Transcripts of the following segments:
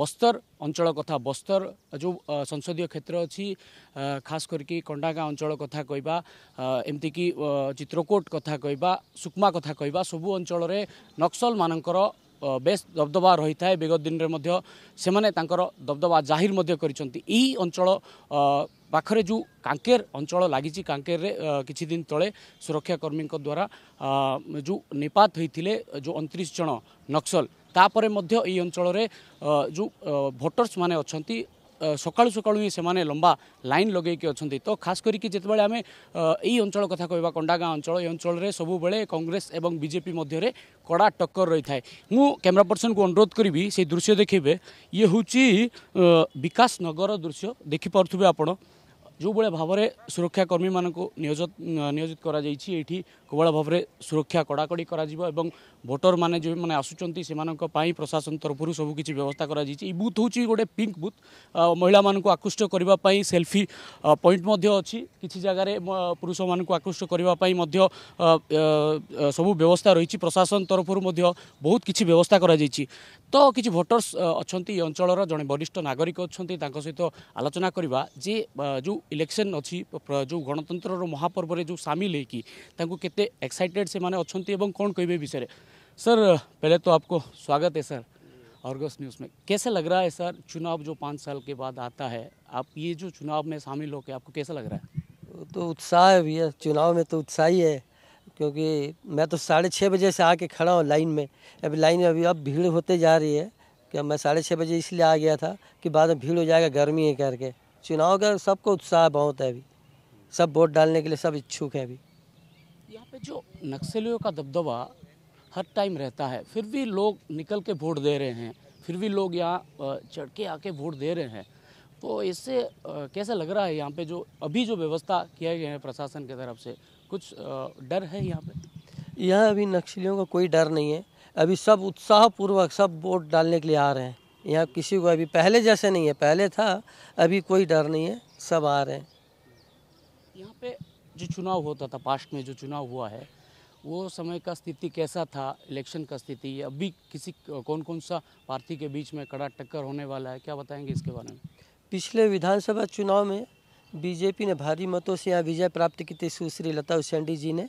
ବସ୍ତର ଅଞ୍ଚଳ କଥା ବସ୍ତର ଯେଉଁ ସଂସଦୀୟ କ୍ଷେତ୍ର ଅଛି ଖାସ କରିକି କଣ୍ଡାଗାଁ ଅଞ୍ଚଳ କଥା କହିବା ଏମିତିକି ଚିତ୍ରକୋଟ କଥା କହିବା ସୁକ୍ମା କଥା କହିବା ସବୁ ଅଞ୍ଚଳରେ ନକ୍ସଲମାନଙ୍କର ବେଶ ଦବଦବା ରହିଥାଏ ବିଗତ ଦିନରେ ମଧ୍ୟ ସେମାନେ ତାଙ୍କର ଦବଦବା ଜାହିର ମଧ୍ୟ କରିଛନ୍ତି ଏହି ଅଞ୍ଚଳ ପାଖରେ ଯେଉଁ କାଙ୍କେର ଅଞ୍ଚଳ ଲାଗିଛି କାଙ୍କେରରେ କିଛି ଦିନ ତଳେ ସୁରକ୍ଷାକର୍ମୀଙ୍କ ଦ୍ୱାରା ଯେଉଁ ନିପାତ ହୋଇଥିଲେ ଯେଉଁ ଅଣତିରିଶ ଜଣ ନକ୍ସଲ ତାପରେ ମଧ୍ୟ ଏହି ଅଞ୍ଚଳରେ ଯେଉଁ ଭୋଟର୍ସମାନେ ଅଛନ୍ତି ସକାଳୁ ସକାଳୁ ହିଁ ସେମାନେ ଲମ୍ବା ଲାଇନ୍ ଲଗେଇକି ଅଛନ୍ତି ତ ଖାସ କରିକି ଯେତେବେଳେ ଆମେ ଏଇ ଅଞ୍ଚଳ କଥା କହିବା କଣ୍ଡାଗାଁ ଅଞ୍ଚଳ ଏ ଅଞ୍ଚଳରେ ସବୁବେଳେ କଂଗ୍ରେସ ଏବଂ ବିଜେପି ମଧ୍ୟରେ କଡ଼ା ଟକ୍କର ରହିଥାଏ ମୁଁ କ୍ୟାମେରା ପର୍ସନକୁ ଅନୁରୋଧ କରିବି ସେଇ ଦୃଶ୍ୟ ଦେଖେଇବେ ଇଏ ହେଉଛି ବିକାଶ ନଗର ଦୃଶ୍ୟ ଦେଖିପାରୁଥିବେ ଆପଣ ଯେଉଁଭଳି ଭାବରେ ସୁରକ୍ଷାକର୍ମୀମାନଙ୍କୁ ନିୟୋଜିତ ନିୟୋଜିତ କରାଯାଇଛି ଏଇଠି କେବଳ ଭାବରେ ସୁରକ୍ଷା କଡ଼ାକଡ଼ି କରାଯିବ ଏବଂ ଭୋଟରମାନେ ଯେଉଁମାନେ ଆସୁଛନ୍ତି ସେମାନଙ୍କ ପାଇଁ ପ୍ରଶାସନ ତରଫରୁ ସବୁକିଛି ବ୍ୟବସ୍ଥା କରାଯାଇଛି ଏଇ ବୁଥ୍ ହେଉଛି ଗୋଟେ ପିଙ୍କ ବୁଥ୍ ମହିଳାମାନଙ୍କୁ ଆକୃଷ୍ଟ କରିବା ପାଇଁ ସେଲ୍ଫି ପଏଣ୍ଟ ମଧ୍ୟ ଅଛି କିଛି ଜାଗାରେ ପୁରୁଷମାନଙ୍କୁ ଆକୃଷ୍ଟ କରିବା ପାଇଁ ମଧ୍ୟ ସବୁ ବ୍ୟବସ୍ଥା ରହିଛି ପ୍ରଶାସନ ତରଫରୁ ମଧ୍ୟ ବହୁତ କିଛି ବ୍ୟବସ୍ଥା କରାଯାଇଛି ତ କିଛି ଭୋଟର୍ସ ଅଛନ୍ତି ଏ ଅଞ୍ଚଳର ଜଣେ ବରିଷ୍ଠ ନାଗରିକ ଅଛନ୍ତି ତାଙ୍କ ସହିତ ଆଲୋଚନା କରିବା ଯେ ଯେଉଁ इलेक्शन अच्छी जो गणतंत्र महापर्व जो सामिल हो केते एक्साइटेड से मैंने अच्छा कौन कहे विषय सर पहले तो आपको स्वागत है सर ऑर्गस न्यूज़ में कैसे लग रहा है सर चुनाव जो पाँच साल के बाद आता है आप ये जो चुनाव में शामिल होकर आपको कैसा लग रहा है तो उत्साह है भैया चुनाव में तो उत्साह ही है क्योंकि मैं तो साढ़े छः बजे से आके खड़ा हूँ लाइन में अभी लाइन में अभी अब भीड़ होते जा रही है क्या मैं साढ़े छः बजे इसलिए आ गया था कि बाद में भीड़ हो जाएगा गर्मी है करके चुनाव का सबको उत्साह बहुत है अभी सब वोट डालने के लिए सब इच्छुक हैं अभी यहाँ पे जो नक्सलियों का दबदबा हर टाइम रहता है फिर भी लोग निकल के वोट दे रहे हैं फिर भी लोग यहाँ चढ़ के आके वोट दे रहे हैं तो इससे कैसा लग रहा है यहाँ पे जो अभी जो व्यवस्था किया गया है प्रशासन की तरफ से कुछ डर है यहाँ पे यहाँ अभी नक्सलियों का कोई डर नहीं है अभी सब उत्साहपूर्वक सब वोट डालने के लिए आ रहे हैं यहाँ किसी को अभी पहले जैसे नहीं है पहले था अभी कोई डर नहीं है सब आ रहे हैं यहाँ पे जो चुनाव होता था पास्ट में जो चुनाव हुआ है वो समय का स्थिति कैसा था इलेक्शन का स्थिति अभी किसी कौन कौन सा पार्टी के बीच में कड़ा टक्कर होने वाला है क्या बताएंगे इसके बारे में पिछले विधानसभा चुनाव में बीजेपी ने भारी मतों से यहाँ विजय प्राप्त की थी सुश्री लता उसेंडी जी ने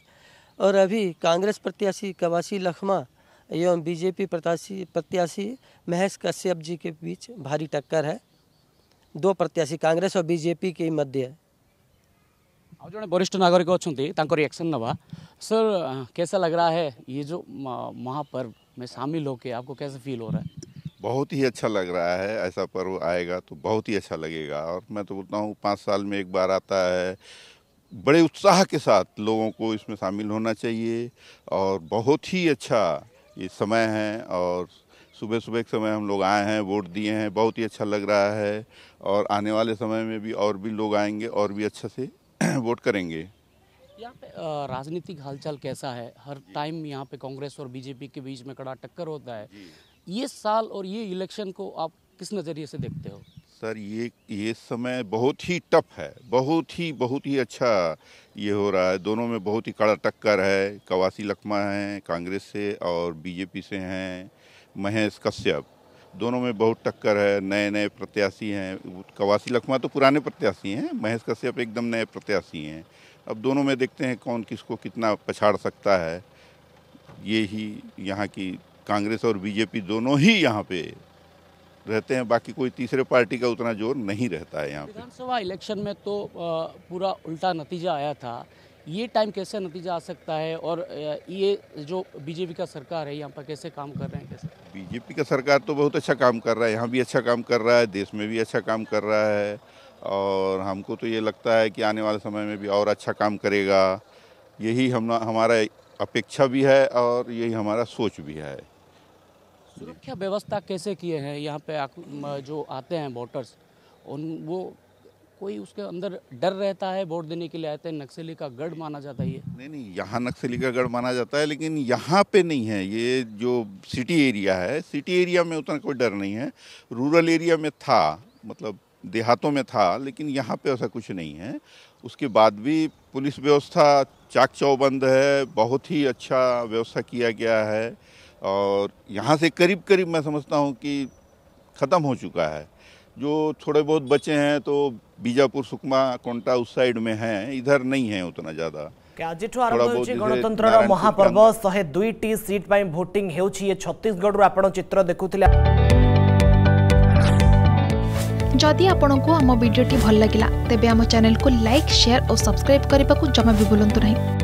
और अभी कांग्रेस प्रत्याशी कवासी लखमा एवं बीजेपी प्रत्याशी प्रत्याशी महेश कश्यप जी के बीच भारी टक्कर है दो प्रत्याशी कांग्रेस और बीजेपी के मध्य है जो वरिष्ठ नागरिक अच्छा रिएक्शन नवा सर कैसा लग रहा है ये जो महापर्व में शामिल होके आपको कैसा फील हो रहा है बहुत ही अच्छा लग रहा है ऐसा पर्व आएगा तो बहुत ही अच्छा लगेगा और मैं तो बोलता हूँ पाँच साल में एक बार आता है बड़े उत्साह के साथ लोगों को इसमें शामिल होना चाहिए और बहुत ही अच्छा ये समय है और सुबह सुबह के समय हम लोग आए हैं वोट दिए हैं बहुत ही अच्छा लग रहा है और आने वाले समय में भी और भी लोग आएंगे और भी अच्छे से वोट करेंगे यहाँ पे राजनीतिक हालचाल कैसा है हर टाइम यहाँ पे कांग्रेस और बीजेपी के बीच में कड़ा टक्कर होता है ये साल और ये इलेक्शन को आप किस नज़रिए से देखते हो सर ये ये समय बहुत ही टफ है बहुत ही बहुत ही अच्छा ये हो रहा है दोनों में बहुत ही कड़ा टक्कर है कवासी लखमा हैं कांग्रेस से और बीजेपी से हैं महेश कश्यप दोनों में बहुत टक्कर है नए नए प्रत्याशी हैं कवासी लखमा तो पुराने प्रत्याशी हैं महेश कश्यप एकदम नए प्रत्याशी हैं अब दोनों में देखते हैं कौन किसको कितना पछाड़ सकता है ये ही यहाँ की कांग्रेस और बीजेपी दोनों ही यहाँ पे रहते हैं बाकी कोई तीसरे पार्टी का उतना जोर नहीं रहता है यहाँ विधानसभा इलेक्शन में तो पूरा उल्टा नतीजा आया था ये टाइम कैसे नतीजा आ सकता है और ये जो बीजेपी का सरकार है यहाँ पर कैसे काम कर रहे हैं कैसे बीजेपी का सरकार तो बहुत अच्छा काम कर रहा है यहाँ भी अच्छा काम कर रहा है देश में भी अच्छा काम कर रहा है और हमको तो ये लगता है कि आने वाले समय में भी और अच्छा काम करेगा यही हम हमारा अपेक्षा भी है और यही हमारा सोच भी है सुरक्षा व्यवस्था कैसे किए हैं यहाँ पे जो आते हैं वोटर्स उन वो कोई उसके अंदर डर रहता है वोट देने के लिए आते हैं नक्सली का गढ़ माना जाता है ये नहीं नहीं यहाँ नक्सली का गढ़ माना जाता है लेकिन यहाँ पे नहीं है ये जो सिटी एरिया है सिटी एरिया में उतना कोई डर नहीं है रूरल एरिया में था मतलब देहातों में था लेकिन यहाँ पे ऐसा कुछ नहीं है उसके बाद भी पुलिस व्यवस्था चाक चौबंद है बहुत ही अच्छा व्यवस्था किया गया है और यहाँ से करीब करीब मैं समझता हूँ कि ख़त्म हो चुका है जो थोड़े बहुत बचे हैं तो बीजापुर सुकमा कोंटा उस साइड में हैं इधर नहीं है उतना ज़्यादा ଆଜିଠୁ ଆରମ୍ଭ ହେଉଛି ଗଣତନ୍ତ୍ରର ମହାପର୍ବ ଶହେ ଦୁଇଟି ସିଟ୍ ପାଇଁ ଭୋଟିଂ ହେଉଛି ଏ ଛତିଶଗଡ଼ରୁ ଆପଣ ଚିତ୍ର ଦେଖୁଥିଲେ ଯଦି ଆପଣଙ୍କୁ ଆମ ଭିଡ଼ିଓଟି ଭଲ ଲାଗିଲା ତେବେ ଆମ ଚ୍ୟାନେଲକୁ ଲାଇକ୍ ସେୟାର ଓ ସବସ୍କ୍ରାଇବ୍ କରିବାକୁ ଜମା ବି ଭୁଲନ୍ତୁ ନାହିଁ